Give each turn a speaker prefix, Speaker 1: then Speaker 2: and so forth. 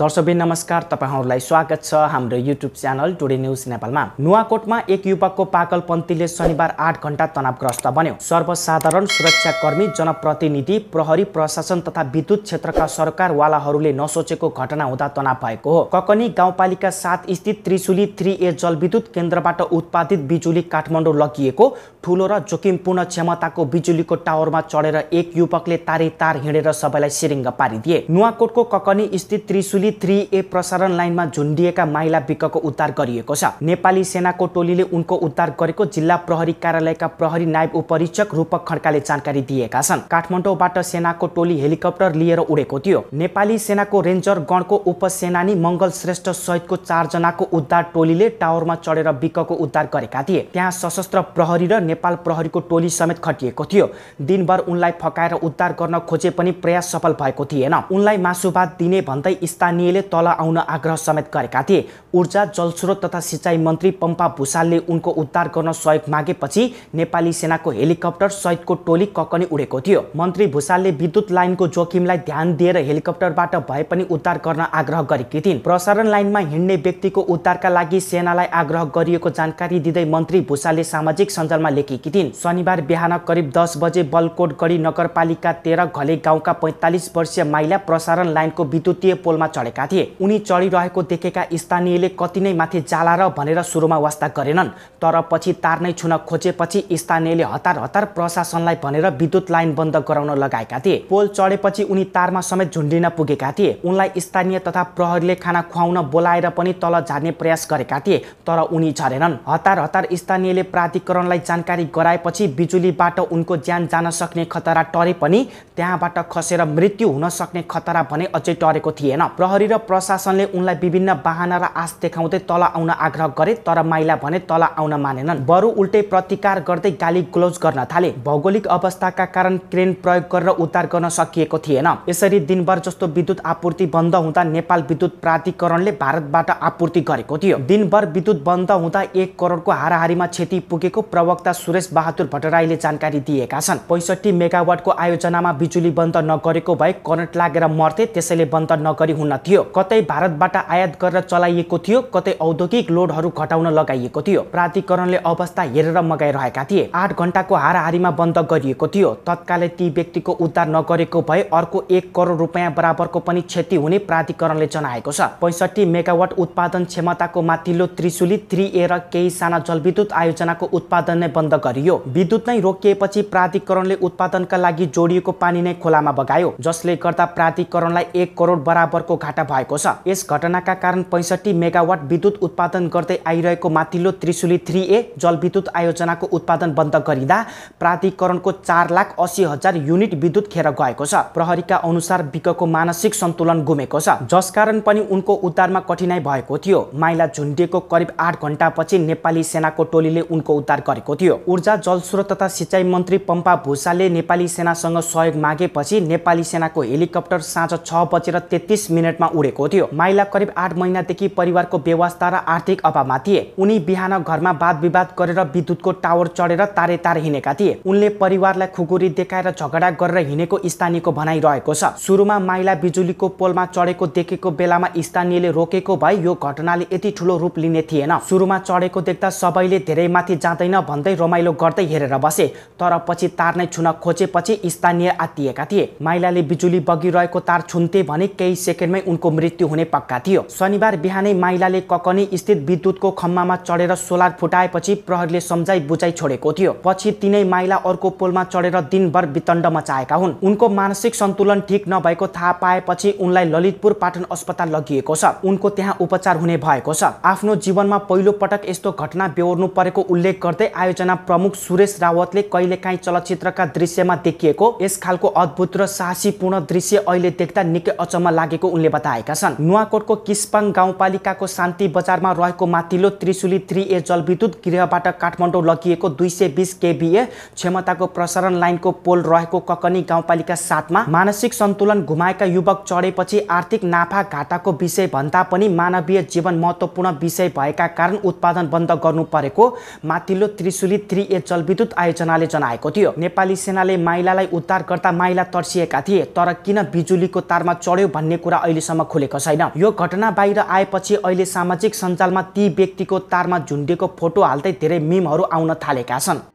Speaker 1: दर्शकबिन नमस्कार तपाईँहरूलाई स्वागत छ हाम्रो युट्युब च्यानल टुडे न्युज नेपालमा नुवाकोटमा एक युवकको पाकल पन्थीले शनिबार आठ घण्टा तनावग्रस्त बन्यो सर्वसाधारण सुरक्षाकर्मी जनप्रतिनिधि प्रहरी प्रशासन तथा विद्युत क्षेत्रका सरकारवालाहरूले नसोचेको घटना हुँदा तनाव भएको हो ककनी गाउँपालिका सात स्थित त्रिशुली थ्री ए जलविद्युत केन्द्रबाट उत्पादित बिजुली काठमाडौँ लगिएको ठुलो र जोखिमपूर्ण क्षमताको बिजुलीको टावरमा चढेर एक युवकले तारे तार हिँडेर सबैलाई सिरिङ्ग पारिदिए नुवाकोटको ककनी स्थित त्रिशुली सिन्धुली थ्री ए प्रसारण लाइनमा झुन्डिएका माइला विकको उद्धार गरिएको छ नेपाली सेनाको टोलीले उनको उद्धार गरेको जिल्ला प्रहरी कार्यालयका प्रहरी नायब उपरीक्षक रूपक खड्काले जानकारी दिएका छन् काठमाडौँबाट सेनाको टोली हेलिकप्टर लिएर उडेको थियो नेपाली सेनाको रेन्जर गणको उपसेनानी मङ्गल श्रेष्ठ सहितको चारजनाको उद्धार टोलीले टावरमा चढेर विकको उद्धार गरेका थिए त्यहाँ सशस्त्र प्रहरी र नेपाल प्रहरीको टोली समेत खटिएको थियो दिनभर उनलाई फकाएर उद्धार गर्न खोजे पनि प्रयास सफल भएको थिएन उनलाई मासुभात दिने भन्दै स्थानीयले तल आउन आग्रह समेत गरेका थिए ऊर्जा जलस्रोत तथा सिँचाइ मन्त्री पम्पा भूषालले उनको उद्धार गर्न सहयोग मागेपछि नेपाली सेनाको हेलिकप्टर सहितको टोली ककनी उडेको थियो मन्त्री भूषालले विद्युत लाइनको जोखिमलाई ध्यान दिएर हेलिकप्टरबाट भए पनि उद्धार गर्न आग्रह गरेकी थिइन् प्रसारण लाइनमा हिँड्ने व्यक्तिको उद्धारका लागि सेनालाई आग्रह गरिएको जानकारी दिँदै मन्त्री भूषालले सामाजिक सञ्जालमा लेखेकी थिइन् शनिबार बिहान करिब दस बजे बलकोट गढी नगरपालिका तेह्र घले गाउँका पैँतालिस वर्षीय माइला प्रसारण लाइनको विद्युतीय पोलमा चढेका थिए उनी चढिरहेको देखेका स्थानीयले कति नै माथि जाला र भनेर सुरुमा वास्ता गरेनन् तर पछि तार नै छुन खोजेपछि स्थानीयले हतार हतार प्रशासनलाई भनेर विद्युत लाइन बन्द गराउन लगाएका थिए पोल चढेपछि उनी तारमा समेत झुन्डिन पुगेका थिए उनलाई स्थानीय तथा प्रहरीले खाना खुवाउन बोलाएर पनि तल झार्ने प्रयास गरेका थिए तर उनी झरेनन् हतार हतार स्थानीयले प्राधिकरणलाई जानकारी गराएपछि बिजुलीबाट उनको ज्यान जान सक्ने खतरा टरे पनि त्यहाँबाट खसेर मृत्यु हुन सक्ने खतरा भने अझै टरेको थिएन प्रहरी र प्रशासनले उनलाई विभिन्न बाहना र आश देखाउँदै तल आउन आग्रह गरे तर माइला भने तल आउन मानेनन् बरु उल्टै प्रतिकार गर्दै गाली ग्लोज गर्न थाले भौगोलिक अवस्थाका कारण क्रेन प्रयोग गरेर उद्धार गर्न सकिएको थिएन यसरी दिनभर जस्तो विद्युत आपूर्ति बन्द हुँदा नेपाल विद्युत प्राधिकरणले भारतबाट आपूर्ति गरेको थियो दिनभर विद्युत बन्द हुँदा एक करोडको हाराहारीमा क्षति पुगेको प्रवक्ता सुरेश बहादुर भट्टराईले जानकारी दिएका छन् पैसठी मेगावाटको आयोजनामा बिजुली बन्द नगरेको भए करेन्ट लागेर मर्थे त्यसैले बन्द नगरी हुन बदल्न थियो कतै भारतबाट आयात गरेर चलाइएको थियो कतै औद्योगिक लोडहरू घटाउन लगाइएको थियो प्राधिकरणले अवस्था हेरेर मगाइरहेका थिए आठ घन्टाको हाराहारीमा बन्द गरिएको थियो तत्कालै ती व्यक्तिको उद्धार नगरेको भए अर्को एक करोड रुपियाँ बराबरको पनि क्षति हुने प्राधिकरणले जनाएको छ पैँसठी मेगावाट उत्पादन क्षमताको माथिल्लो त्रिशुली थ्री ए र केही साना जलविद्युत आयोजनाको उत्पादन नै बन्द गरियो विद्युत नै रोकिएपछि प्राधिकरणले उत्पादनका लागि जोडिएको पानी नै खोलामा बगायो जसले गर्दा प्राधिकरणलाई एक करोड बराबरको घाटा भएको छ यस घटनाका कारण पैँसठी मेगावाट विद्युत उत्पादन गर्दै आइरहेको माथिल्लो त्रिशुली थ्री ए जलविद्युत आयोजनाको उत्पादन बन्द गरिँदा प्राधिकरणको चार लाख अस्सी हजार युनिट विद्युत खेर गएको छ प्रहरीका अनुसार विकको मानसिक सन्तुलन गुमेको छ जसकारण पनि उनको उद्धारमा कठिनाई भएको थियो माइला झुन्डिएको करिब आठ घण्टापछि नेपाली सेनाको टोलीले उनको उद्धार गरेको थियो ऊर्जा जलस्रोत तथा सिँचाइ मन्त्री पम्पा भूषाले नेपाली सेनासँग सहयोग मागेपछि नेपाली सेनाको हेलिकप्टर साँझ छ बजेर तेत्तिस मिनट मिनटमा उडेको थियो माइला करिब आठ महिनादेखि परिवारको व्यवस्था र आर्थिक अभावमा थिए उनी बिहान घरमा वाद विवाद गरेर विद्युतको टावर चढेर तारे तार हिँडेका थिए उनले परिवारलाई खुकुरी देखाएर झगडा गरेर हिँडेको स्थानीयको रहेको छ सुरुमा माइला बिजुलीको पोलमा चढेको देखेको बेलामा स्थानीयले रोकेको भए यो घटनाले यति ठुलो रूप लिने थिएन सुरुमा चढेको देख्दा सबैले धेरै माथि जाँदैन भन्दै रमाइलो गर्दै हेरेर बसे तर पछि तार नै छुन खोजेपछि स्थानीय आत्तिएका थिए माइलाले बिजुली बगिरहेको तार छुन्थे भने केही सेकेन्डमै उनको मृत्यु हुने पक्का थियो शनिबार बिहानै माइलाले ककनी स्थित विद्युतको खम्मामा चढेर सोलार फुटाएपछि प्रहरले सम्झाइ बुझाइ छोडेको थियो पछि तिनै माइला अर्को पोलमा चढेर दिनभर वितण्ड मचाएका हुन् उनको मानसिक सन्तुलन ठिक नभएको थाहा पाएपछि उनलाई ललितपुर पाटन अस्पताल लगिएको छ उनको त्यहाँ उपचार हुने भएको छ आफ्नो जीवनमा पहिलो पटक यस्तो घटना बेहोर्नु परेको उल्लेख गर्दै आयोजना प्रमुख सुरेश रावतले कहिलेकाहीँ चलचित्रका दृश्यमा देखिएको यस खालको अद्भुत र साहसीपूर्ण दृश्य अहिले देख्दा निकै अचम्म लागेको उनले बताएका छन् नुवाकोटको किस्पाङ गाउँपालिकाको शान्ति बजारमा रहेको माथिल्लो त्रिशुली थ्री ए जलविद्युत गृहबाट काठमाडौँ लगिएको दुई सय बिस केबिए क्षमताको प्रसारण लाइनको पोल रहेको ककनी गाउँपालिका साथमा मानसिक सन्तुलन घुमाएका युवक चढेपछि आर्थिक नाफा घाटाको विषय भन्दा पनि मानवीय जीवन महत्त्वपूर्ण विषय भएका कारण उत्पादन बन्द गर्नु परेको माथिल्लो त्रिशुली थ्री ए जलविद्युत आयोजनाले जनाएको थियो नेपाली सेनाले माइलालाई उद्धार गर्दा माइला तर्सिएका थिए तर किन बिजुलीको तारमा चढ्यो भन्ने कुरा अहिले अहिलेसम्म खुलेको छैन यो घटना बाहिर आएपछि अहिले सामाजिक सञ्जालमा ती व्यक्तिको तारमा झुन्डिएको फोटो हाल्दै धेरै मिमहरू आउन थालेका छन्